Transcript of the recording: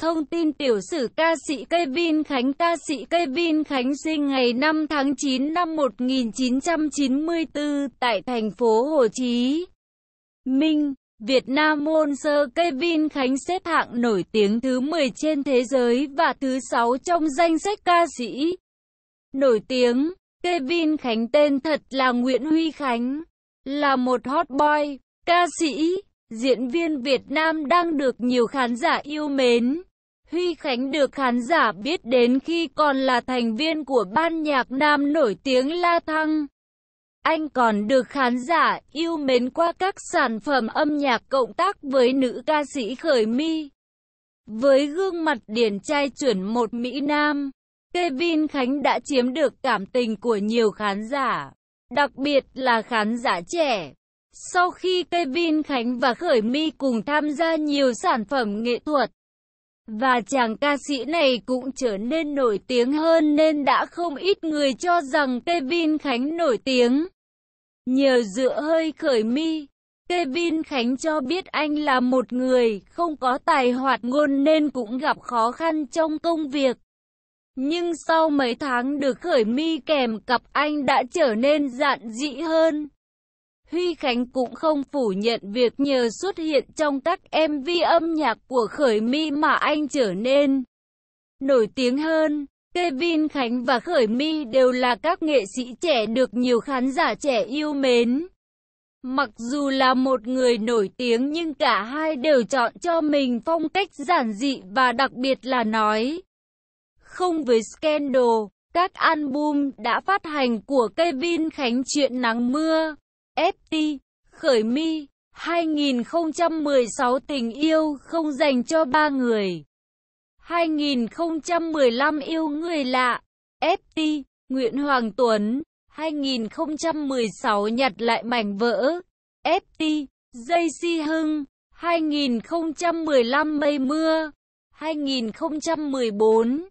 Thông tin tiểu sử ca sĩ Kevin Khánh Ca sĩ Kevin Khánh sinh ngày 5 tháng 9 năm 1994 tại thành phố Hồ Chí Minh, Việt Nam môn sơ Kevin Khánh xếp hạng nổi tiếng thứ 10 trên thế giới và thứ 6 trong danh sách ca sĩ. Nổi tiếng, Kevin Khánh tên thật là Nguyễn Huy Khánh, là một hot boy, ca sĩ, diễn viên Việt Nam đang được nhiều khán giả yêu mến. Huy Khánh được khán giả biết đến khi còn là thành viên của ban nhạc nam nổi tiếng La Thăng. Anh còn được khán giả yêu mến qua các sản phẩm âm nhạc cộng tác với nữ ca sĩ Khởi Mi. Với gương mặt điển trai chuẩn một Mỹ Nam, Kevin Khánh đã chiếm được cảm tình của nhiều khán giả, đặc biệt là khán giả trẻ. Sau khi Kevin Khánh và Khởi Mi cùng tham gia nhiều sản phẩm nghệ thuật, và chàng ca sĩ này cũng trở nên nổi tiếng hơn nên đã không ít người cho rằng Kevin Khánh nổi tiếng. Nhờ dựa hơi khởi mi, Kevin Khánh cho biết anh là một người không có tài hoạt ngôn nên cũng gặp khó khăn trong công việc. Nhưng sau mấy tháng được khởi mi kèm cặp anh đã trở nên dạn dĩ hơn. Huy Khánh cũng không phủ nhận việc nhờ xuất hiện trong các MV âm nhạc của Khởi Mi mà anh trở nên nổi tiếng hơn. Kevin Khánh và Khởi Mi đều là các nghệ sĩ trẻ được nhiều khán giả trẻ yêu mến. Mặc dù là một người nổi tiếng nhưng cả hai đều chọn cho mình phong cách giản dị và đặc biệt là nói không với scandal. Các album đã phát hành của Kevin Khánh chuyện nắng mưa FT, khởi mi, 2016 tình yêu không dành cho ba người. 2015 yêu người lạ, FT, Nguyễn Hoàng Tuấn, 2016 nhặt lại mảnh vỡ, FT, Dây Si Hưng, 2015 mây mưa, 2014